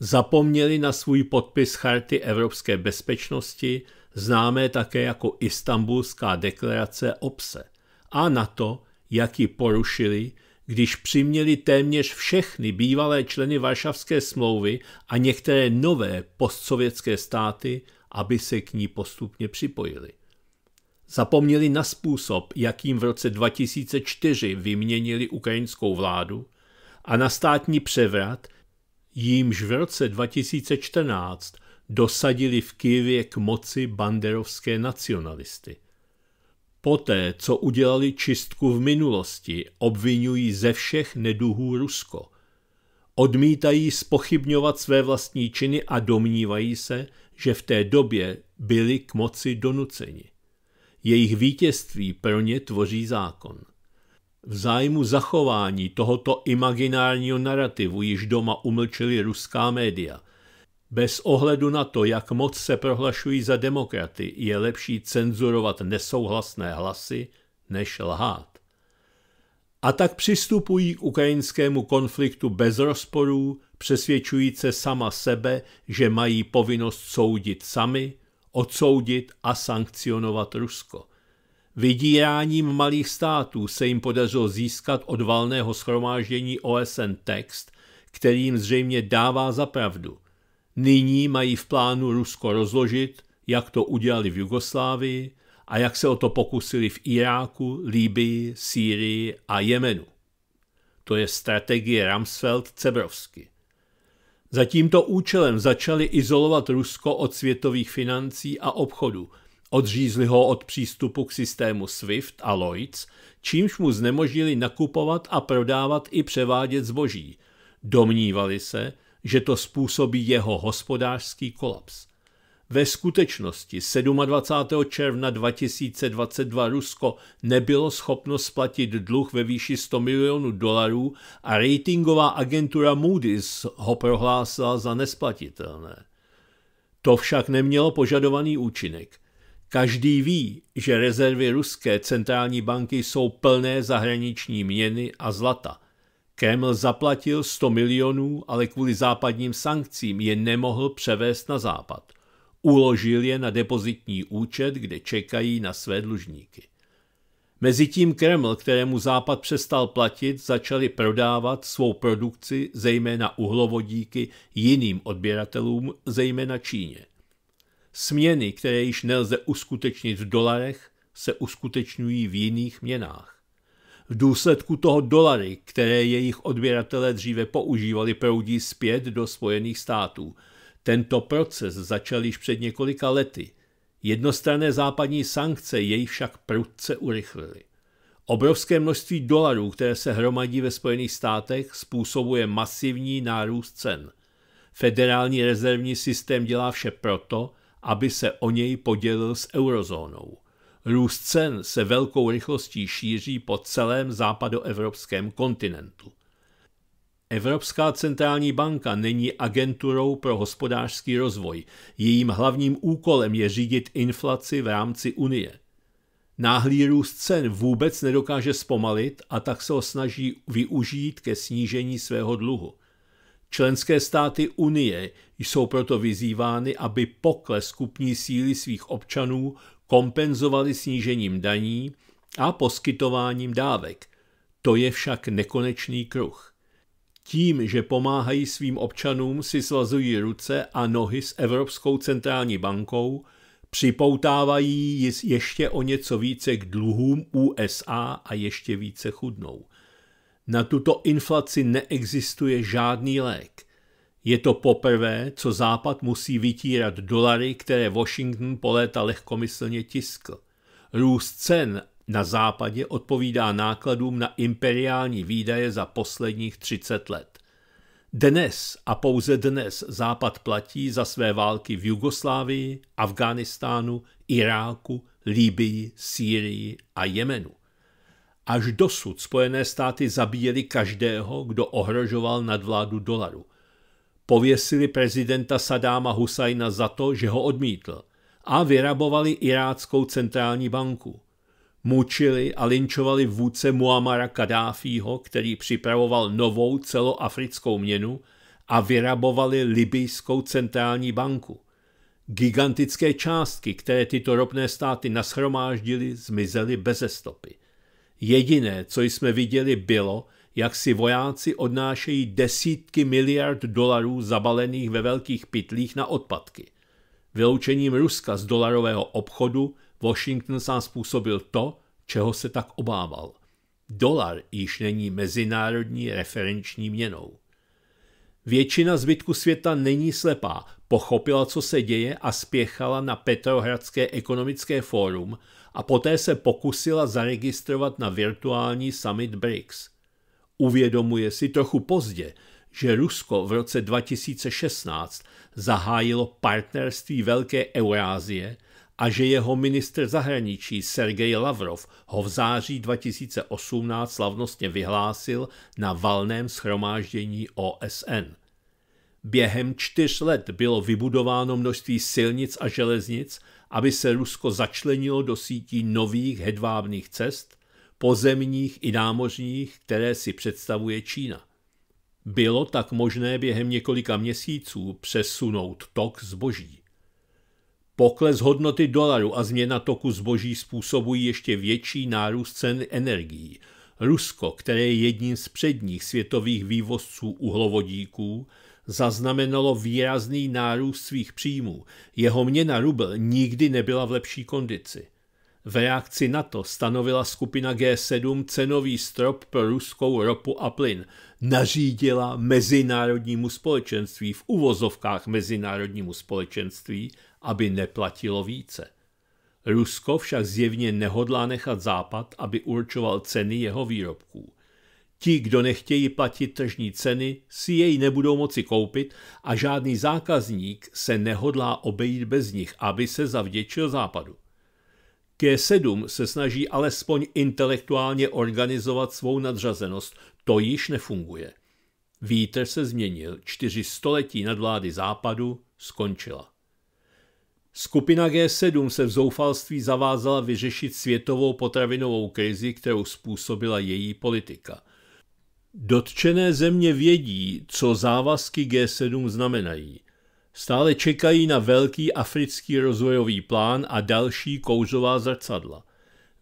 Zapomněli na svůj podpis Charty evropské bezpečnosti, známé také jako Istanbulská deklarace OPSE, a na to, jak ji porušili, když přiměli téměř všechny bývalé členy Varšavské smlouvy a některé nové postsovětské státy, aby se k ní postupně připojili. Zapomněli na způsob, jakým v roce 2004 vyměnili ukrajinskou vládu a na státní převrat, jímž v roce 2014 dosadili v Kijevě k moci banderovské nacionalisty. Poté, co udělali čistku v minulosti, obvinují ze všech neduhů Rusko. Odmítají spochybňovat své vlastní činy a domnívají se, že v té době byli k moci donuceni. Jejich vítězství pro ně tvoří zákon. V zájmu zachování tohoto imaginárního narrativu již doma umlčili ruská média – bez ohledu na to, jak moc se prohlašují za demokraty, je lepší cenzurovat nesouhlasné hlasy, než lhát. A tak přistupují k ukrajinskému konfliktu bez rozporů, přesvědčujíce sama sebe, že mají povinnost soudit sami, odsoudit a sankcionovat Rusko. Vydíráním malých států se jim podařilo získat od valného schromáždění OSN text, který jim zřejmě dává za pravdu – Nyní mají v plánu Rusko rozložit, jak to udělali v Jugoslávii a jak se o to pokusili v Iráku, Líbii, Sýrii a Jemenu. To je strategie Ramsfeld-Cebrovsky. Za tímto účelem začali izolovat Rusko od světových financí a obchodu, odřízli ho od přístupu k systému SWIFT a Lloyds, čímž mu znemožnili nakupovat a prodávat i převádět zboží. Domnívali se, že to způsobí jeho hospodářský kolaps. Ve skutečnosti 27. června 2022 Rusko nebylo schopno splatit dluh ve výši 100 milionů dolarů a ratingová agentura Moody's ho prohlásila za nesplatitelné. To však nemělo požadovaný účinek. Každý ví, že rezervy ruské centrální banky jsou plné zahraniční měny a zlata – Kreml zaplatil 100 milionů, ale kvůli západním sankcím je nemohl převést na západ. Uložil je na depozitní účet, kde čekají na své dlužníky. Mezitím Kreml, kterému západ přestal platit, začali prodávat svou produkci, zejména uhlovodíky, jiným odběratelům, zejména Číně. Směny, které již nelze uskutečnit v dolarech, se uskutečňují v jiných měnách. V důsledku toho dolary, které jejich odběratelé dříve používali, proudí zpět do Spojených států. Tento proces začal již před několika lety. Jednostranné západní sankce jej však prudce urychlily. Obrovské množství dolarů, které se hromadí ve Spojených státech, způsobuje masivní nárůst cen. Federální rezervní systém dělá vše proto, aby se o něj podělil s eurozónou. Růst cen se velkou rychlostí šíří po celém západoevropském kontinentu. Evropská centrální banka není agenturou pro hospodářský rozvoj. Jejím hlavním úkolem je řídit inflaci v rámci Unie. Náhlý růst cen vůbec nedokáže zpomalit a tak se ho snaží využít ke snížení svého dluhu. Členské státy Unie jsou proto vyzývány, aby pokles kupní síly svých občanů kompenzovali snížením daní a poskytováním dávek. To je však nekonečný kruh. Tím, že pomáhají svým občanům, si svazují ruce a nohy s Evropskou centrální bankou, připoutávají ji ještě o něco více k dluhům USA a ještě více chudnou. Na tuto inflaci neexistuje žádný lék – je to poprvé, co Západ musí vytírat dolary, které Washington po léta lehkomyslně tiskl. Růst cen na Západě odpovídá nákladům na imperiální výdaje za posledních 30 let. Dnes a pouze dnes Západ platí za své války v Jugoslávii, Afghánistánu, Iráku, Líbii, Sýrii a Jemenu. Až dosud Spojené státy zabíjeli každého, kdo ohrožoval nadvládu dolaru – Pověsili prezidenta Sadáma Husajna za to, že ho odmítl a vyrabovali Iráckou centrální banku. Mučili a linčovali vůdce Muamara Kadáfího, který připravoval novou celoafrickou měnu a vyrabovali Libijskou centrální banku. Gigantické částky, které tyto ropné státy nashromáždili, zmizely beze stopy. Jediné, co jsme viděli, bylo, jak si vojáci odnášejí desítky miliard dolarů zabalených ve velkých pytlích na odpadky. Vyloučením Ruska z dolarového obchodu Washington sám způsobil to, čeho se tak obával. Dolar již není mezinárodní referenční měnou. Většina zbytku světa není slepá, pochopila, co se děje a spěchala na Petrohradské ekonomické fórum a poté se pokusila zaregistrovat na virtuální summit BRICS. Uvědomuje si trochu pozdě, že Rusko v roce 2016 zahájilo partnerství Velké Eurázie a že jeho ministr zahraničí Sergej Lavrov ho v září 2018 slavnostně vyhlásil na valném schromáždění OSN. Během čtyř let bylo vybudováno množství silnic a železnic, aby se Rusko začlenilo do sítí nových hedvábných cest – pozemních i námořních, které si představuje Čína. Bylo tak možné během několika měsíců přesunout tok zboží. Pokles hodnoty dolaru a změna toku zboží způsobují ještě větší nárůst cen energií. Rusko, které je jedním z předních světových vývozců uhlovodíků, zaznamenalo výrazný nárůst svých příjmů. Jeho měna rubl nikdy nebyla v lepší kondici. V reakci na to stanovila skupina G7 cenový strop pro ruskou ropu a plyn. Nařídila mezinárodnímu společenství, v uvozovkách mezinárodnímu společenství, aby neplatilo více. Rusko však zjevně nehodlá nechat Západ, aby určoval ceny jeho výrobků. Ti, kdo nechtějí platit tržní ceny, si jej nebudou moci koupit a žádný zákazník se nehodlá obejít bez nich, aby se zavděčil Západu. G7 se snaží alespoň intelektuálně organizovat svou nadřazenost. To již nefunguje. Vítr se změnil, čtyři století nadvlády západu skončila. Skupina G7 se v zoufalství zavázala vyřešit světovou potravinovou krizi, kterou způsobila její politika. Dotčené země vědí, co závazky G7 znamenají. Stále čekají na velký africký rozvojový plán a další kouzová zrcadla.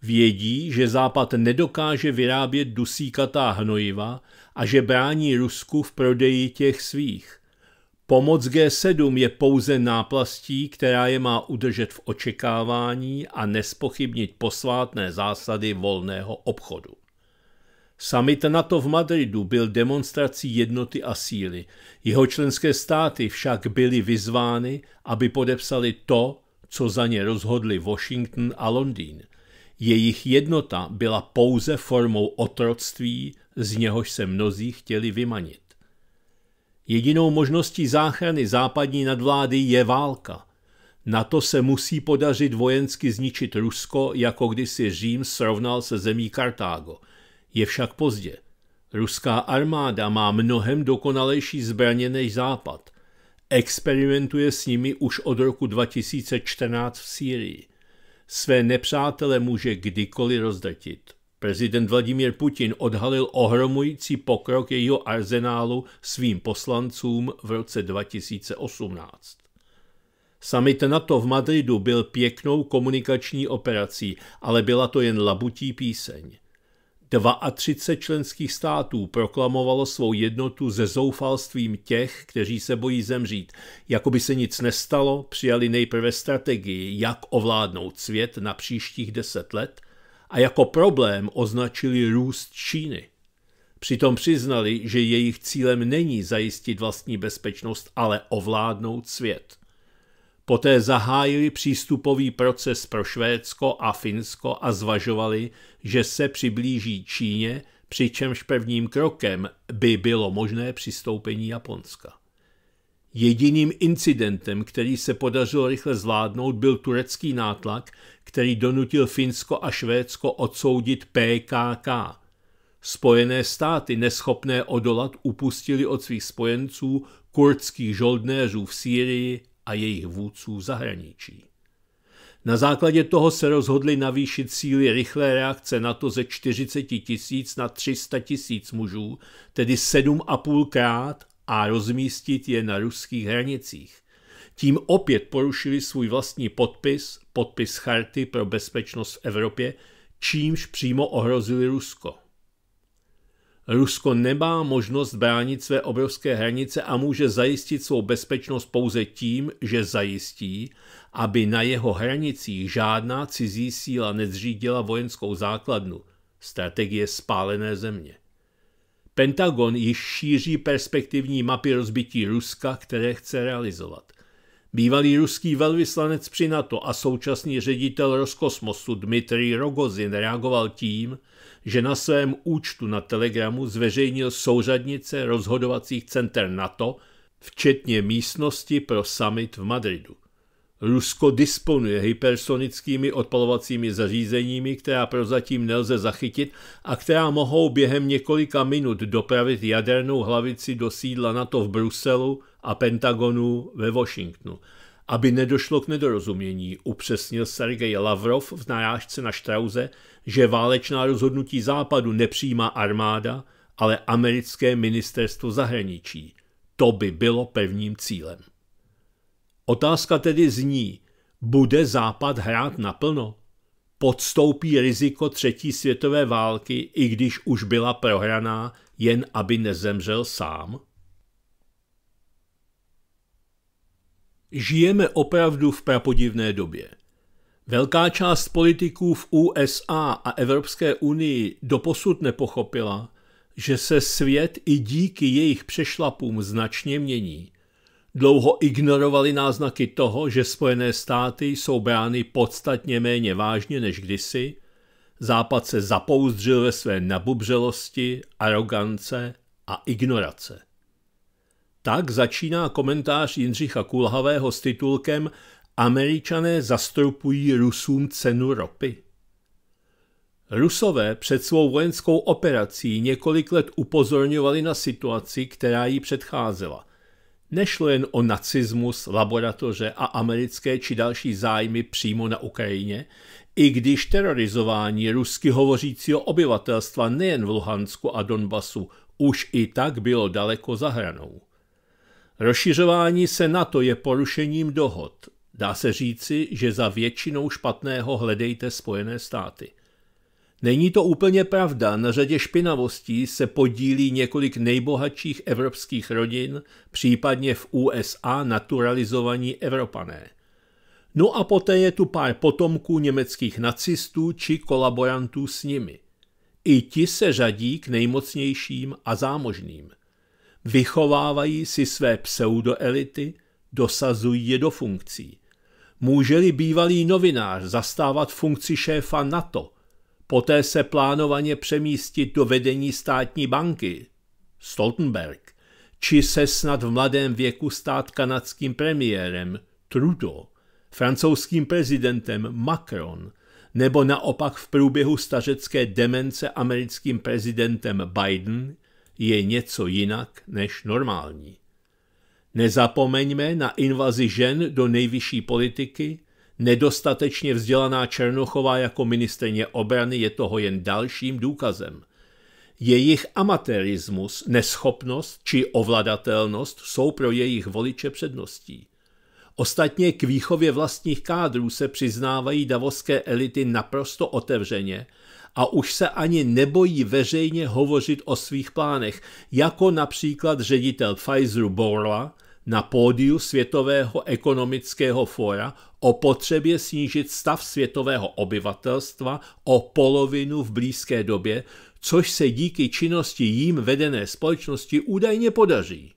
Vědí, že Západ nedokáže vyrábět dusíkatá hnojiva a že brání Rusku v prodeji těch svých. Pomoc G7 je pouze náplastí, která je má udržet v očekávání a nespochybnit posvátné zásady volného obchodu. Summit NATO v Madridu byl demonstrací jednoty a síly. Jeho členské státy však byly vyzvány, aby podepsali to, co za ně rozhodli Washington a Londýn. Jejich jednota byla pouze formou otroctví, z něhož se mnozí chtěli vymanit. Jedinou možností záchrany západní nadvlády je válka. Na to se musí podařit vojensky zničit Rusko, jako kdysi Řím srovnal se zemí Kartágo – je však pozdě. Ruská armáda má mnohem dokonalejší zbraně než Západ. Experimentuje s nimi už od roku 2014 v Sýrii. Své nepřátele může kdykoliv rozdrtit. Prezident Vladimír Putin odhalil ohromující pokrok jejího arzenálu svým poslancům v roce 2018. Summit NATO v Madridu byl pěknou komunikační operací, ale byla to jen labutí píseň. 32 členských států proklamovalo svou jednotu ze zoufalstvím těch, kteří se bojí zemřít. jako by se nic nestalo, přijali nejprve strategii, jak ovládnout svět na příštích deset let a jako problém označili růst Číny. Přitom přiznali, že jejich cílem není zajistit vlastní bezpečnost, ale ovládnout svět. Poté zahájili přístupový proces pro Švédsko a Finsko a zvažovali, že se přiblíží Číně, přičemž prvním krokem by bylo možné přistoupení Japonska. Jediným incidentem, který se podařilo rychle zvládnout, byl turecký nátlak, který donutil Finsko a Švédsko odsoudit PKK. Spojené státy, neschopné odolat, upustili od svých spojenců kurdských žoldnéřů v Sýrii a jejich vůdců zahraničí. Na základě toho se rozhodli navýšit síly rychlé reakce na to ze 40 tisíc na 300 tisíc mužů, tedy 7,5 krát a rozmístit je na ruských hranicích. Tím opět porušili svůj vlastní podpis, podpis Charty pro bezpečnost v Evropě, čímž přímo ohrozili Rusko. Rusko nemá možnost bránit své obrovské hranice a může zajistit svou bezpečnost pouze tím, že zajistí, aby na jeho hranicích žádná cizí síla nezřídila vojenskou základnu. Strategie spálené země. Pentagon již šíří perspektivní mapy rozbití Ruska, které chce realizovat. Bývalý ruský velvyslanec při NATO a současný ředitel Roskosmosu Dmitrij Rogozin reagoval tím, že na svém účtu na Telegramu zveřejnil souřadnice rozhodovacích center NATO, včetně místnosti pro summit v Madridu. Rusko disponuje hypersonickými odpalovacími zařízeními, která prozatím nelze zachytit a která mohou během několika minut dopravit jadernou hlavici do sídla NATO v Bruselu a Pentagonu ve Washingtonu. Aby nedošlo k nedorozumění, upřesnil Sergej Lavrov v narážce na Štrauze, že válečná rozhodnutí západu nepřijímá armáda, ale americké ministerstvo zahraničí. To by bylo pevním cílem. Otázka tedy zní, bude Západ hrát naplno? Podstoupí riziko třetí světové války, i když už byla prohraná, jen aby nezemřel sám? Žijeme opravdu v prapodivné době. Velká část politiků v USA a Evropské unii doposud nepochopila, že se svět i díky jejich přešlapům značně mění. Dlouho ignorovali náznaky toho, že Spojené státy jsou brány podstatně méně vážně než kdysi, Západ se zapouzdřil ve své nabubřelosti, arogance a ignorace. Tak začíná komentář Jindřicha Kulhavého s titulkem Američané zastropují Rusům cenu ropy. Rusové před svou vojenskou operací několik let upozorňovali na situaci, která jí předcházela. Nešlo jen o nacismus, laboratoře a americké či další zájmy přímo na Ukrajině, i když terorizování rusky hovořícího obyvatelstva nejen v Luhansku a Donbasu už i tak bylo daleko za hranou. Rozšiřování se NATO je porušením dohod. Dá se říci, že za většinou špatného hledejte Spojené státy. Není to úplně pravda, na řadě špinavostí se podílí několik nejbohatších evropských rodin, případně v USA naturalizovaní Evropané. No a poté je tu pár potomků německých nacistů či kolaborantů s nimi. I ti se řadí k nejmocnějším a zámožným – vychovávají si své pseudoelity, dosazují je do funkcí. Může-li bývalý novinář zastávat funkci šéfa NATO, poté se plánovaně přemístit do vedení státní banky, Stoltenberg, či se snad v mladém věku stát kanadským premiérem, Trudeau, francouzským prezidentem, Macron, nebo naopak v průběhu stařecké demence americkým prezidentem Biden, je něco jinak než normální. Nezapomeňme na invazi žen do nejvyšší politiky, nedostatečně vzdělaná Černochová jako ministrně obrany je toho jen dalším důkazem. Jejich amatérismus, neschopnost či ovladatelnost jsou pro jejich voliče předností. Ostatně k výchově vlastních kádrů se přiznávají davoské elity naprosto otevřeně – a už se ani nebojí veřejně hovořit o svých plánech, jako například ředitel Pfizeru Borla na pódiu Světového ekonomického fóra o potřebě snížit stav světového obyvatelstva o polovinu v blízké době, což se díky činnosti jím vedené společnosti údajně podaří.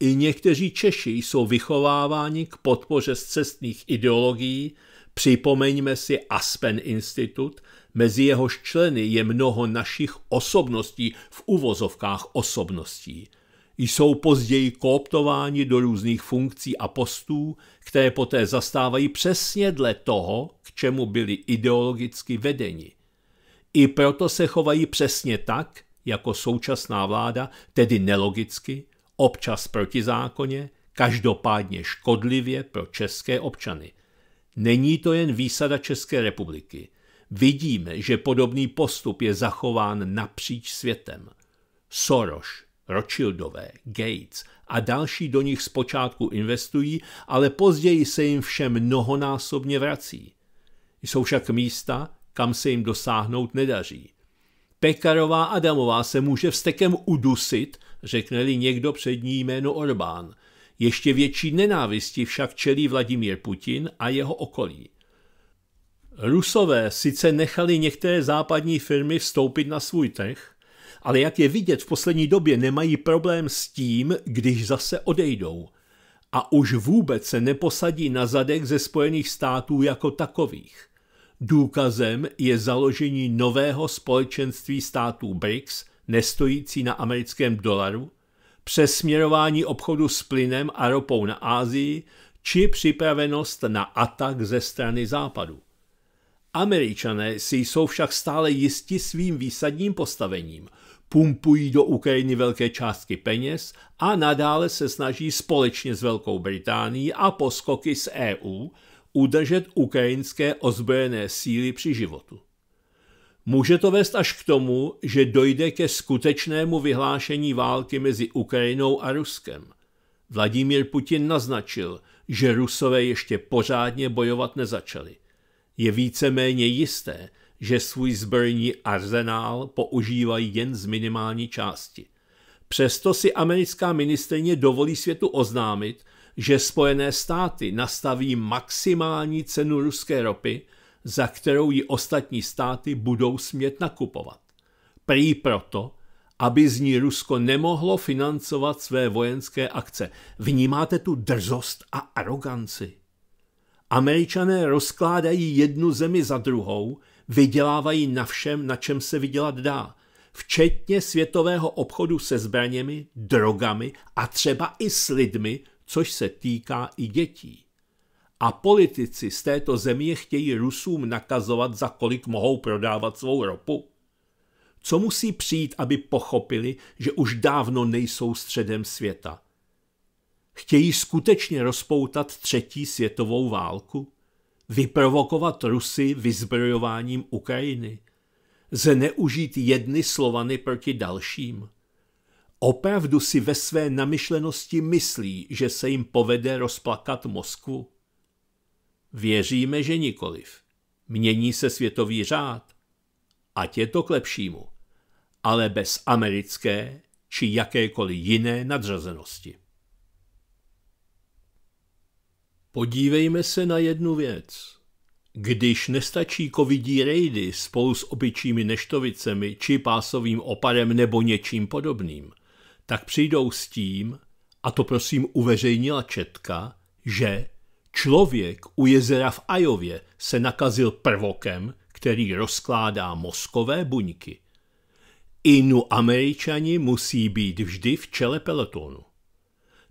I někteří Češi jsou vychováváni k podpoře cestných ideologií, Připomeňme si Aspen Institut, mezi jehož členy je mnoho našich osobností v uvozovkách osobností. Jsou později kooptováni do různých funkcí a postů, které poté zastávají přesně dle toho, k čemu byli ideologicky vedeni. I proto se chovají přesně tak, jako současná vláda, tedy nelogicky, občas protizákonně, každopádně škodlivě pro české občany – Není to jen výsada České republiky. Vidíme, že podobný postup je zachován napříč světem. Soros, Rothschildové, Gates a další do nich zpočátku investují, ale později se jim všem mnohonásobně vrací. Jsou však místa, kam se jim dosáhnout nedaří. Pekarová Adamová se může vstekem udusit, řekne-li někdo přední jméno Orbán – ještě větší nenávisti však čelí Vladimír Putin a jeho okolí. Rusové sice nechali některé západní firmy vstoupit na svůj trh, ale jak je vidět v poslední době nemají problém s tím, když zase odejdou. A už vůbec se neposadí na zadek ze Spojených států jako takových. Důkazem je založení nového společenství států BRICS, nestojící na americkém dolaru, přesměrování obchodu s plynem a ropou na Ázii či připravenost na atak ze strany západu. Američané si jsou však stále jisti svým výsadním postavením, pumpují do Ukrajiny velké částky peněz a nadále se snaží společně s Velkou Británií a poskoky z EU udržet ukrajinské ozbrojené síly při životu. Může to vést až k tomu, že dojde ke skutečnému vyhlášení války mezi Ukrajinou a Ruskem. Vladimír Putin naznačil, že Rusové ještě pořádně bojovat nezačali. Je víceméně jisté, že svůj zbrojní arzenál používají jen z minimální části. Přesto si americká ministrině dovolí světu oznámit, že Spojené státy nastaví maximální cenu ruské ropy – za kterou ji ostatní státy budou smět nakupovat. Prý proto, aby z ní Rusko nemohlo financovat své vojenské akce. Vnímáte tu drzost a aroganci. Američané rozkládají jednu zemi za druhou, vydělávají na všem, na čem se vydělat dá, včetně světového obchodu se zbraněmi, drogami a třeba i s lidmi, což se týká i dětí a politici z této země chtějí Rusům nakazovat, za kolik mohou prodávat svou ropu? Co musí přijít, aby pochopili, že už dávno nejsou středem světa? Chtějí skutečně rozpoutat třetí světovou válku? Vyprovokovat Rusy vyzbrojováním Ukrajiny? Zneužít jedny Slovany proti dalším? Opravdu si ve své namyšlenosti myslí, že se jim povede rozplakat Moskvu? Věříme, že nikoliv. Mění se světový řád. Ať je to k lepšímu. Ale bez americké či jakékoliv jiné nadřazenosti. Podívejme se na jednu věc. Když nestačí covidí rejdy spolu s obyčími neštovicemi či pásovým opadem nebo něčím podobným, tak přijdou s tím, a to prosím uveřejnila Četka, že Člověk u jezera v Ajově se nakazil prvokem, který rozkládá mozkové buňky. Inu američani musí být vždy v čele pelotonu.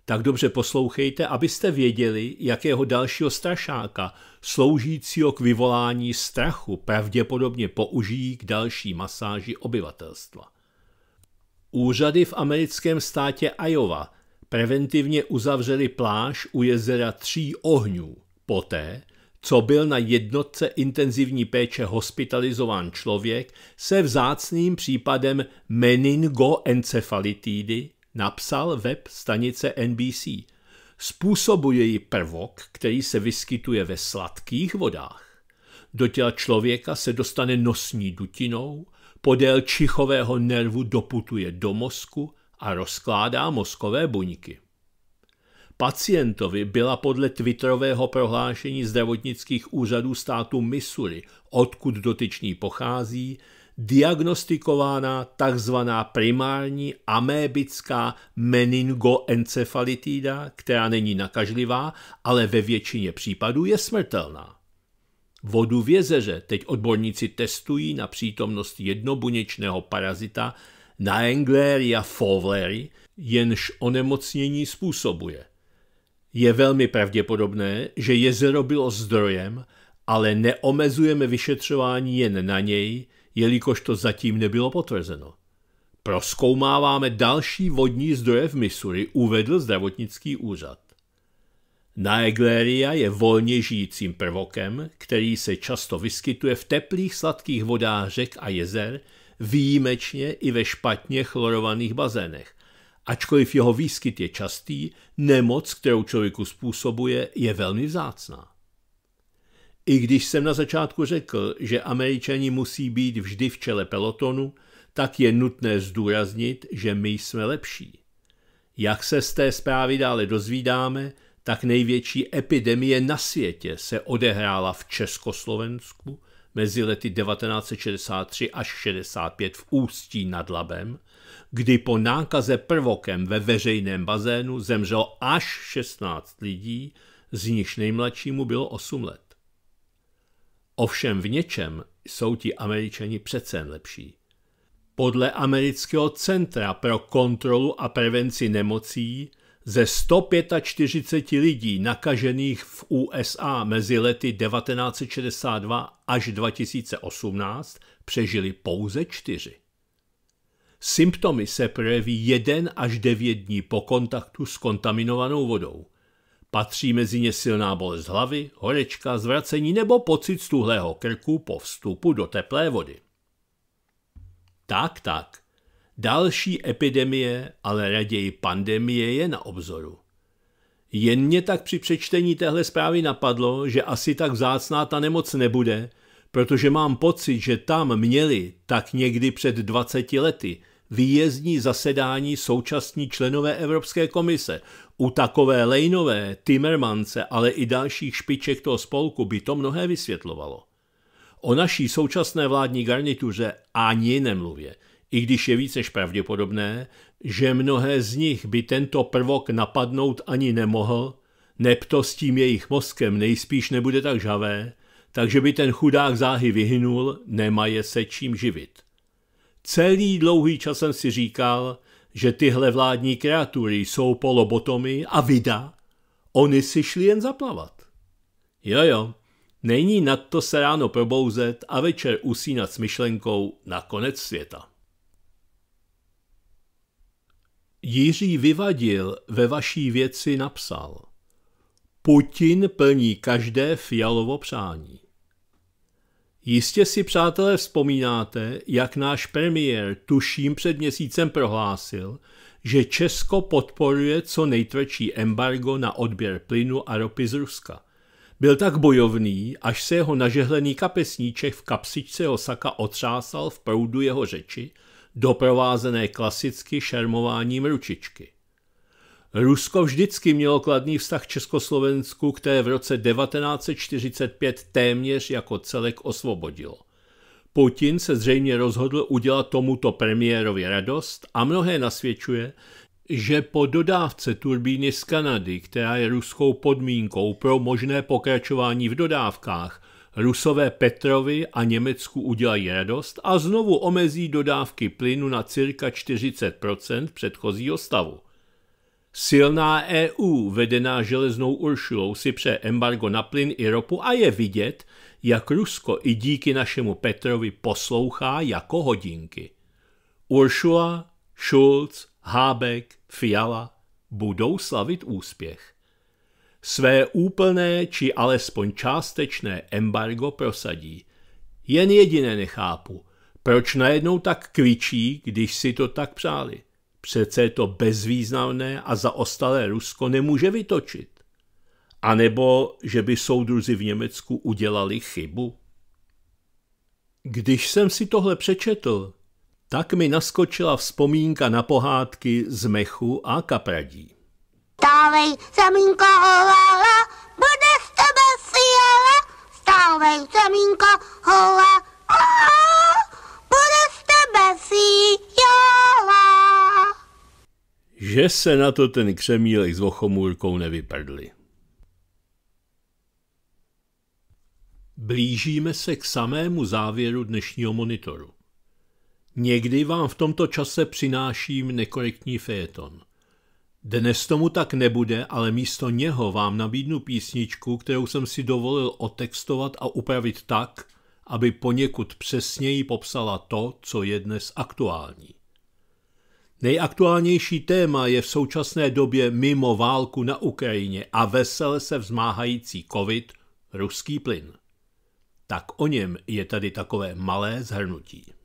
Tak dobře poslouchejte, abyste věděli, jakého dalšího strašáka, sloužícího k vyvolání strachu, pravděpodobně použijí k další masáži obyvatelstva. Úřady v americkém státě Iowa preventivně uzavřeli pláž u jezera Tří ohňů poté, co byl na jednotce intenzivní péče hospitalizován člověk se vzácným případem meningoencefalitidy, napsal web stanice NBC. Způsobuje ji prvok, který se vyskytuje ve sladkých vodách. Do těla člověka se dostane nosní dutinou, podél čichového nervu doputuje do mozku a rozkládá mozkové buňky. Pacientovi byla podle twitterového prohlášení zdravotnických úřadů státu Missouri, odkud dotyčný pochází, diagnostikována tzv. primární amébická meningoencefalitída, která není nakažlivá, ale ve většině případů je smrtelná. Vodu v jezeře teď odborníci testují na přítomnost jednobuněčného parazita Naengleria fowleri, jenž onemocnění způsobuje. Je velmi pravděpodobné, že jezero bylo zdrojem, ale neomezujeme vyšetřování jen na něj, jelikož to zatím nebylo potvrzeno. Proskoumáváme další vodní zdroje v Missouri, uvedl zdravotnický úřad. Naegleria je volně žijícím prvokem, který se často vyskytuje v teplých sladkých vodách řek a jezer, výjimečně i ve špatně chlorovaných bazénech. Ačkoliv jeho výskyt je častý, nemoc, kterou člověku způsobuje, je velmi vzácná. I když jsem na začátku řekl, že američani musí být vždy v čele pelotonu, tak je nutné zdůraznit, že my jsme lepší. Jak se z té zprávy dále dozvídáme, tak největší epidemie na světě se odehrála v Československu mezi lety 1963 až 65 v Ústí nad Labem, kdy po nákaze prvokem ve veřejném bazénu zemřelo až 16 lidí, z nichž nejmladšímu bylo 8 let. Ovšem v něčem jsou ti američani přece lepší. Podle amerického Centra pro kontrolu a prevenci nemocí ze 145 lidí nakažených v USA mezi lety 1962 až 2018 přežili pouze čtyři. Symptomy se projeví 1 až 9 dní po kontaktu s kontaminovanou vodou. Patří mezi ně silná bolest hlavy, horečka, zvracení nebo pocit stuhlého krku po vstupu do teplé vody. Tak, tak. Další epidemie, ale raději pandemie je na obzoru. Jen mě tak při přečtení téhle zprávy napadlo, že asi tak vzácná ta nemoc nebude, protože mám pocit, že tam měli tak někdy před 20 lety výjezdní zasedání současní členové Evropské komise. U takové Lejnové, Timmermance, ale i dalších špiček toho spolku by to mnohé vysvětlovalo. O naší současné vládní garnituře ani nemluvě – i když je více, než pravděpodobné, že mnohé z nich by tento prvok napadnout ani nemohl, nepto s tím jejich mozkem nejspíš nebude tak žavé, takže by ten chudák záhy vyhynul, nemaje se čím živit. Celý dlouhý čas jsem si říkal, že tyhle vládní kreatury jsou polobotomy a vida, oni si šli jen zaplavat. Jo jo, není nad to se ráno probouzet a večer usínat s myšlenkou na konec světa. Jiří Vyvadil ve vaší věci napsal Putin plní každé fialovo přání. Jistě si, přátelé, vzpomínáte, jak náš premiér tuším před měsícem prohlásil, že Česko podporuje co nejtvrdší embargo na odběr plynu a ropy z Ruska. Byl tak bojovný, až se jeho nažehlený kapesníček v kapsičce Osaka otřásal v proudu jeho řeči – doprovázené klasicky šermováním ručičky. Rusko vždycky mělo kladný vztah Československu, které v roce 1945 téměř jako celek osvobodilo. Putin se zřejmě rozhodl udělat tomuto premiérovi radost a mnohé nasvědčuje, že po dodávce turbíny z Kanady, která je ruskou podmínkou pro možné pokračování v dodávkách, Rusové Petrovi a Německu udělají radost a znovu omezí dodávky plynu na cirka 40 předchozího stavu. Silná EU, vedená železnou Uršulou, si pře embargo na plyn i ropu a je vidět, jak Rusko i díky našemu Petrovi poslouchá jako hodinky. Uršula, Schulz, Hábek, Fiala budou slavit úspěch své úplné či alespoň částečné embargo prosadí. Jen jediné nechápu, proč najednou tak kvičí, když si to tak přáli. Přece to bezvýznamné a zaostalé Rusko nemůže vytočit. A nebo, že by soudruzi v Německu udělali chybu? Když jsem si tohle přečetl, tak mi naskočila vzpomínka na pohádky z mechu a kapradí. Stávej, semínko hovala, bude z tebe fiala. Stávej, semínko hovala, bude z tebe fiala. Že se na to ten křemílek s vochomůrkou nevyprdli. Blížíme se k samému závěru dnešního monitoru. Někdy vám v tomto čase přináším nekorektní fejeton – dnes tomu tak nebude, ale místo něho vám nabídnu písničku, kterou jsem si dovolil otextovat a upravit tak, aby poněkud přesněji popsala to, co je dnes aktuální. Nejaktuálnější téma je v současné době mimo válku na Ukrajině a vesele se vzmáhající COVID, ruský plyn. Tak o něm je tady takové malé zhrnutí.